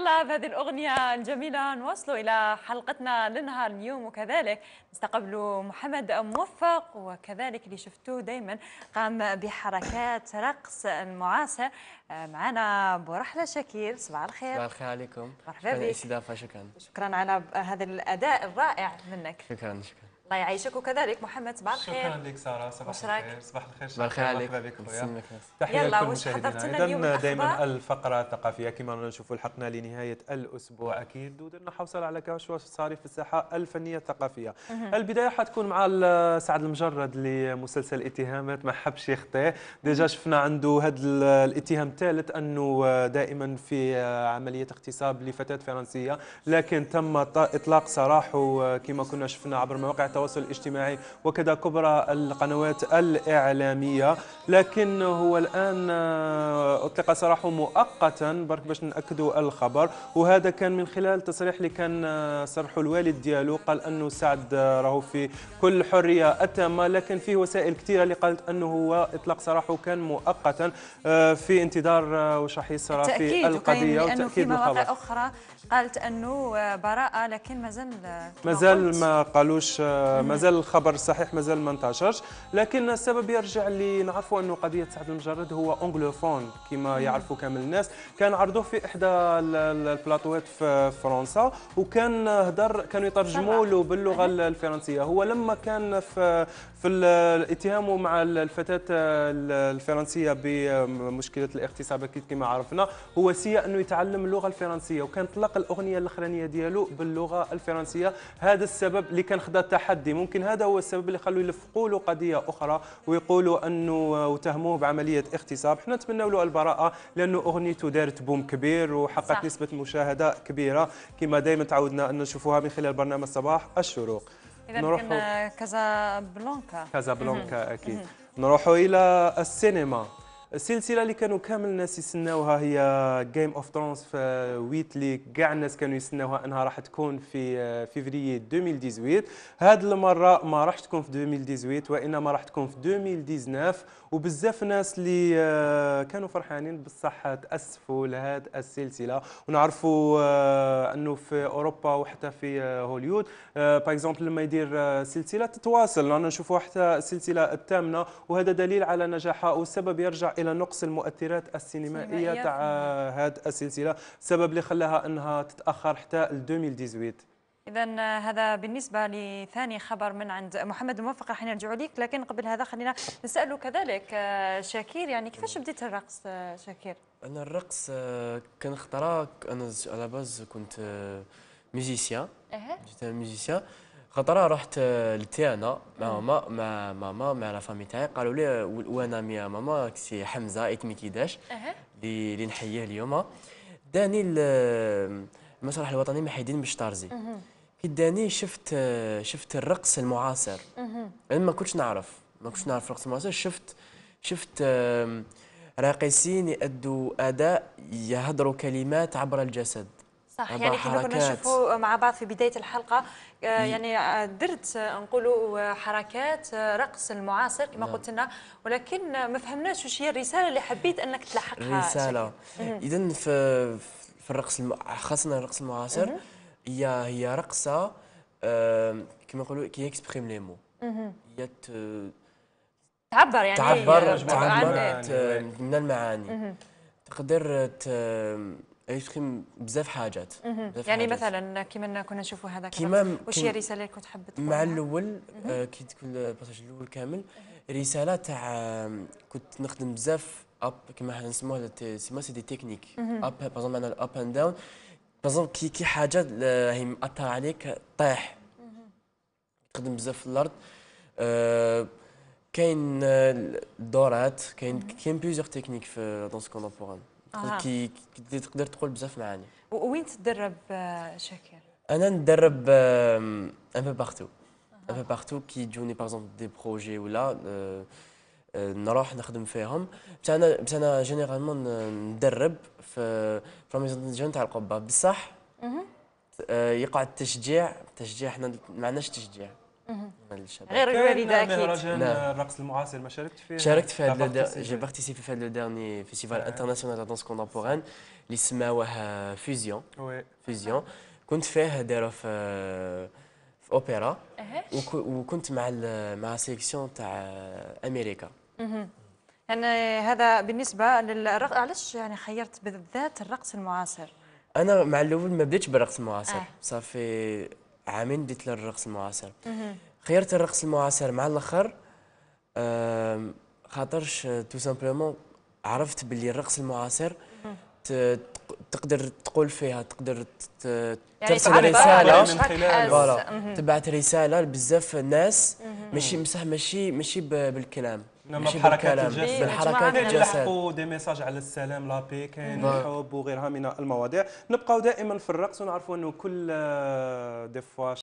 يلا بهذه الأغنية الجميلة نواصل إلى حلقتنا لنهار اليوم وكذلك نستقبل محمد موفق وكذلك اللي شفتوه دايما قام بحركات رقص المعاصر معنا برحلة شكير صباح الخير صباح الخير عليكم مرحبا بك الاستضافة شكرا شكرا على هذا الأداء الرائع منك شكرا شكرا الله يعيشك وكذلك محمد صباح الخير شكرا لك ساره صباح الخير صباح الخير صباح الخير عليك بك تحيه لكم مشاهدينا اذا دائما الفقره الثقافيه كما نشوفوا لحقنا لنهايه الاسبوع اكيد ودرنا حوصل على كاش واش في الساحه الفنيه الثقافيه البدايه حتكون مع سعد المجرد لمسلسل اتهامات ما حبش يخطئ ديجا شفنا عنده هذا الاتهام الثالث انه دائما في عمليه اغتصاب لفتاه فرنسيه لكن تم اطلاق سراحه كما كنا شفنا عبر مواقع التواصل الاجتماعي وكذا كبرى القنوات الإعلامية لكن هو الآن آه، أطلق سراحه مؤقتا برك باش نأكدوا الخبر وهذا كان من خلال تصريح اللي كان آه، صرحه الوالد ديالو قال أنه سعد آه، راهو في كل حرية التامة لكن فيه وسائل كثيرة اللي قالت أنه هو إطلاق سراحه كان مؤقتا في انتظار وش راح يصير في القضية وتأكيد الخبر أخرى قالت انه براءه لكن مازال مازال ما قالوش آه، مازال الخبر الصحيح مازال ما انتشرش لكن السبب يرجع اللي نعرفوا انه قضيه سعد المجرد هو اونغلوفون كما يعرفوا كامل الناس كان عرضوه في احدى البلاطوات في فرنسا وكان هدر كانوا يترجموا له باللغه الفرنسيه هو لما كان في في الاتهام مع الفتاة الفرنسية بمشكلة الاغتصاب أكيد كما عرفنا هو سيء أنه يتعلم اللغة الفرنسية وكان طلق الأغنية الأخرانية ديالو باللغة الفرنسية هذا السبب اللي كان خدا التحدي ممكن هذا هو السبب اللي خلوا يلفقوا له قضية أخرى ويقولوا أنه وتهموه بعملية اغتصاب حنا نتمنوا له البراءة لأنه أغنيته دارت بوم كبير وحققت نسبة مشاهدة كبيرة كما دائما تعودنا أن نشوفوها من خلال برنامج صباح الشروق نروح كازابلانكا كازابلانكا اكيد نروحوا الى السينما السلسله اللي كانوا كامل الناس يستناوها هي جيم اوف ترونز في ويت اللي كاع الناس كانوا يستناوها انها راح تكون في آه، فيفري 2018 هذه المره ما راح تكون في 2018 وانما راح تكون في 2019 وبزاف ناس اللي آه، كانوا فرحانين بصح تاسفوا لهذه السلسله ونعرفوا آه، انه في اوروبا وحتى في هوليود باغ اكزومبل لما يدير سلسله تتواصل رانا نشوفوا حتى السلسله الثامنه وهذا دليل على نجاحها والسبب يرجع الى نقص المؤثرات السينمائيه تاع هذه السلسله السبب اللي خلاها انها تتاخر حتى 2018 إذا هذا بالنسبة لثاني خبر من عند محمد الموفق راح نرجع لك لكن قبل هذا خلينا نسأله كذلك آه، شاكير يعني كيفاش بديت الرقص آه، شاكير؟ أنا الرقص آه، كان اختراك أنا على باز كنت ميزيسيان أه. جيت ميزيسيان خطره رحت آه، لتيانا مع ماما مع ماما مع لا فامي تاعي قالوا لي آه، وانا ميا ماما كسي حمزه اسمي كيداش اللي نحييه اليوم داني آه، المسرح الوطني محيدين بشطارزي كي داني شفت شفت الرقص المعاصر انا ما كنتش نعرف ما كنتش نعرف الرقص المعاصر شفت شفت راقصين يأدوا اداء يهضروا كلمات عبر الجسد صح يعني كنا كنا نشوفوا مع بعض في بدايه الحلقه آه، يعني آه، درت آه، نقولوا حركات رقص المعاصر كما نعم. قلت لنا ولكن ما فهمناش واش هي الرساله اللي حبيت انك تلحقها الرساله اذا في في الرقص الم... خاصه الرقص المعاصر هي هي رقصه كما نقولوا كي اكسبريم لي مو هي تعبر يعني تعبر تعبر يعني. من المعاني تقدر كريم بزاف حاجات بزاف يعني حاجات. مثلا كيما كنا نشوفوا هذا كيما واش هي الرساله اللي كنت حاب مع الاول آه، كي تكون الباساج الاول كامل رساله تاع كنت نخدم بزاف اب كيما نسموها سيما سي دي تكنيك اب بازون معنا الاب اند داون بازون كي كي حاجه هي مأثره عليك طيح تخدم بزاف في الارض آه، كاين الدورات آه، كاين كاين بليزيور تكنيك في دونس كونتمبوران آه. كي تقدر تقول بزاف معاني وين تدرب آه، شاكر انا ندرب ان بو بارتو ان بو بارتو كي يجوني باغ اكزومبل دي بروجي ولا نروح نخدم فيهم بصح انا بصح انا جينيرالمون ندرب في في ديجون تاع القبه بصح آه، يقعد التشجيع التشجيع حنا ما عندناش تشجيع غير الوالده اكيد مهرجان الرقص المعاصر ما شاركت فيه شاركت في هذا جي بارتيسيبي في هذا ديرني فيستيفال آه. انترناسيونال دو دانس كونتامبوران اللي سماوه فيزيون فيزيون كنت فيه دايره في في اوبرا وكنت مع مع سيكسيون تاع امريكا يعني هذا بالنسبه للرقص علاش يعني خيرت بالذات الرقص المعاصر انا مع الاول ما بديتش بالرقص المعاصر آه. صافي عامين ديت للرقص المعاصر خيرت الرقص المعاصر مع الاخر خاطرش تو سامبلومون عرفت باللي الرقص المعاصر تقدر تقول فيها تقدر ترسل يعني رساله تبعت رساله لبزاف الناس ماشي مسح ماشي ماشي بالكلام انما بحركات الجسد إيه، بالحركات الجسد نلحقوا دي ميساج على السلام لابي كاين نعم. الحب وغيرها من المواضيع نبقاو دائما في الرقص ونعرفوا انه كل دي آه، فوا